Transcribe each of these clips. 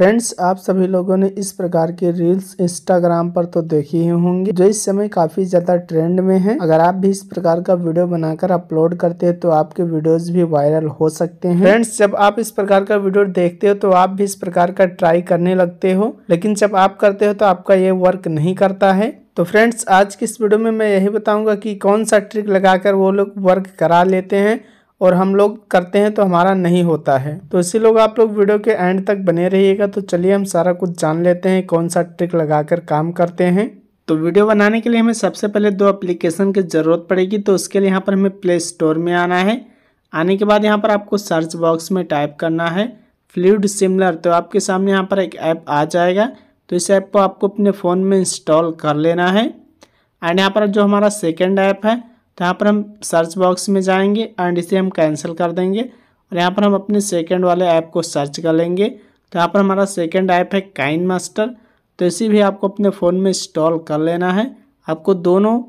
friends आप सभी लोगों ने इस प्रकार के रील्स इंस्टाग्राम पर तो देखी ही होंगे जो इस समय काफी ज्यादा ट्रेंड में है अगर आप भी इस प्रकार का वीडियो बनाकर अपलोड करते हैं तो आपके वीडियोस भी वायरल हो सकते हैं फ्रेंड्स जब आप इस प्रकार का वीडियो देखते हो तो आप भी इस प्रकार का ट्राई करने लगते हो लेकिन जब आप करते हो तो आपका ये वर्क नहीं करता है तो फ्रेंड्स आज की इस वीडियो में मैं यही बताऊंगा कि कौन सा ट्रिक लगाकर वो लोग वर्क करा लेते हैं और हम लोग करते हैं तो हमारा नहीं होता है तो इसी लोग आप लोग वीडियो के एंड तक बने रहिएगा तो चलिए हम सारा कुछ जान लेते हैं कौन सा ट्रिक लगाकर काम करते हैं तो वीडियो बनाने के लिए हमें सबसे पहले दो एप्लीकेशन की ज़रूरत पड़ेगी तो उसके लिए यहाँ पर हमें प्ले स्टोर में आना है आने के बाद यहाँ पर आपको सर्च बॉक्स में टाइप करना है फ्लूड सिमलर तो आपके सामने यहाँ पर एक ऐप आ जाएगा तो इस ऐप को आपको अपने फ़ोन में इंस्टॉल कर लेना है एंड यहाँ पर जो हमारा सेकेंड ऐप है तो यहाँ पर हम सर्च बॉक्स में जाएंगे एंड इसे हम कैंसिल कर देंगे और यहाँ पर हम अपने सेकेंड वाले ऐप को सर्च कर लेंगे तो यहाँ पर हमारा सेकेंड ऐप है काइन मास्टर तो इसे भी आपको अपने फ़ोन में इंस्टॉल कर लेना है आपको दोनों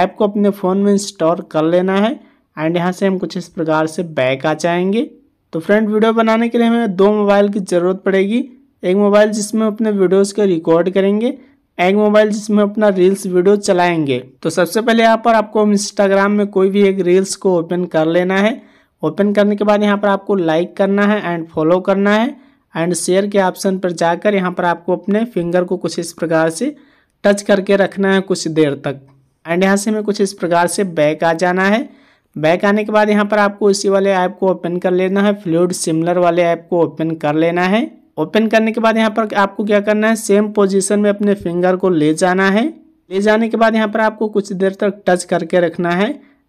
ऐप को अपने फ़ोन में इंस्टॉल कर लेना है एंड यहाँ से हम कुछ इस प्रकार से बैक आ जाएंगे तो फ्रेंड वीडियो बनाने के लिए हमें दो मोबाइल की ज़रूरत पड़ेगी एक मोबाइल जिसमें अपने वीडियोज़ को रिकॉर्ड करेंगे एग मोबाइल जिसमें अपना रील्स वीडियो चलाएंगे तो सबसे पहले यहाँ पर आपको इंस्टाग्राम में कोई भी एक रील्स को ओपन कर लेना है ओपन करने के बाद यहाँ पर आपको लाइक करना है एंड फॉलो करना है एंड शेयर के ऑप्शन पर जाकर यहाँ पर आपको अपने फिंगर को कुछ इस प्रकार से टच करके रखना है कुछ देर तक एंड यहाँ से हमें कुछ इस प्रकार से बैक आ जाना है बैक आने के बाद यहाँ पर आपको इसी वाले ऐप को ओपन कर लेना है फ्लूड सिमिलर वाले ऐप को ओपन कर लेना है ओपन करने के बाद यहाँ पर आपको क्या करना है सेम पोजीशन में अपने फिंगर को ले जाना है ले जाने के बाद यहाँ पर आपको कुछ देर तक टच करके रखना है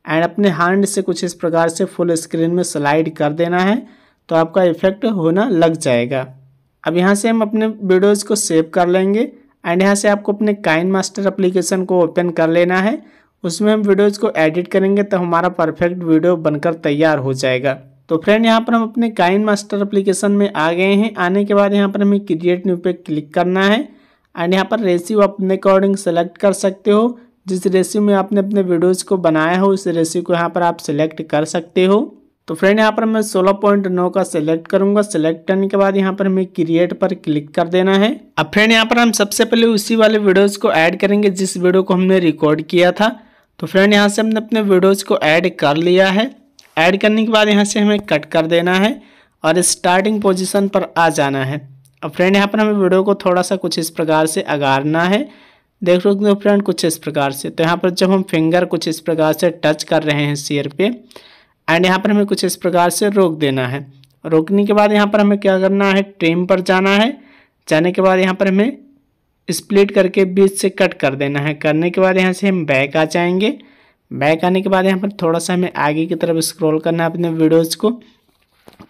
एंड अपने हैंड से कुछ इस प्रकार से फुल स्क्रीन में स्लाइड कर देना है तो आपका इफेक्ट होना लग जाएगा अब यहाँ से हम अपने वीडियोज़ को सेव कर लेंगे एंड यहाँ से आपको अपने काइन मास्टर अप्लीकेशन को ओपन कर लेना है उसमें हम वीडियोज़ को एडिट करेंगे तो हमारा परफेक्ट वीडियो बनकर तैयार हो जाएगा तो फ्रेंड यहाँ पर हम अपने काइन मास्टर अप्लीकेशन में आ गए हैं आने के बाद यहाँ पर हमें क्रिएट न्यू पे क्लिक करना है एंड यहाँ पर रेसिव अपने अकॉर्डिंग सेलेक्ट कर सकते हो जिस रेसिव में आपने अपने वीडियोज़ को बनाया हो उस रेसिव को यहाँ पर आप सिलेक्ट कर सकते हो तो फ्रेंड यहाँ पर मैं सोलह पॉइंट नौ का सिलेक्ट करूंगा सिलेक्ट करने के बाद यहाँ पर हमें क्रिएट पर क्लिक कर देना है अब फ्रेंड यहाँ पर हम सबसे पहले उसी वाले वीडियोस को ऐड करेंगे जिस वीडियो को हमने रिकॉर्ड किया था तो फ्रेंड यहाँ से हमने अपने वीडियोस को ऐड कर लिया है ऐड करने के बाद यहाँ से हमें कट कर देना है और स्टार्टिंग पोजिशन पर आ जाना है अब फ्रेंड यहाँ पर हमें वीडियो को थोड़ा सा कुछ इस प्रकार से अगारना है देख सकते दो फ्रेंड कुछ इस प्रकार से तो यहाँ पर जब हम फिंगर कुछ इस प्रकार से टच कर रहे हैं शेयर पे एंड यहाँ पर हमें कुछ इस प्रकार से रोक देना है रोकने के बाद यहाँ पर हमें क्या करना है ट्रेम पर जाना है जाने के बाद यहाँ पर हमें स्प्लिट करके बीच से कट कर देना है करने के बाद यहाँ से हम बैक आ जाएंगे बैक आने के बाद यहाँ पर थोड़ा सा हमें आगे की तरफ स्क्रॉल करना है अपने वीडियोज़ को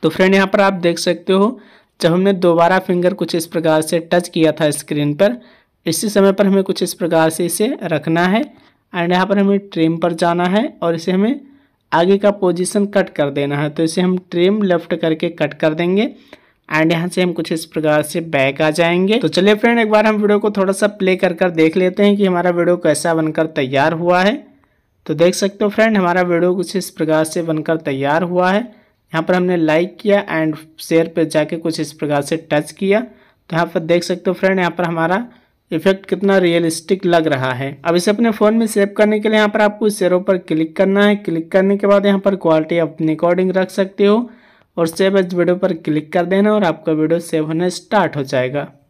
तो फ्रेंड यहाँ पर आप देख सकते हो जब हमने दोबारा फिंगर कुछ इस प्रकार से टच किया था स्क्रीन पर इसी समय पर हमें कुछ इस प्रकार से इसे रखना है एंड यहाँ पर हमें ट्रिम पर जाना है और इसे हमें आगे का पोजीशन कट कर देना है तो इसे हम ट्रिम लेफ्ट करके कट कर देंगे एंड यहाँ से हम कुछ इस प्रकार से बैक आ जाएंगे तो चलिए फ्रेंड एक बार हम वीडियो को थोड़ा सा प्ले कर कर देख लेते हैं कि हमारा वीडियो कैसा बनकर तैयार हुआ है तो देख सकते हो फ्रेंड हमारा वीडियो कुछ इस प्रकार से बनकर तैयार हुआ है यहाँ पर हमने लाइक किया एंड शेयर पर जाके कुछ इस प्रकार से टच किया तो यहाँ पर देख सकते हो फ्रेंड यहाँ पर हमारा इफेक्ट कितना रियलिस्टिक लग रहा है अब इसे अपने फ़ोन में सेव करने के लिए यहाँ पर आपको शेयरों पर क्लिक करना है क्लिक करने के बाद यहाँ पर क्वालिटी अपने अकॉर्डिंग रख सकते हो और सेव एज वीडियो पर क्लिक कर देना और आपका वीडियो सेव होना स्टार्ट हो जाएगा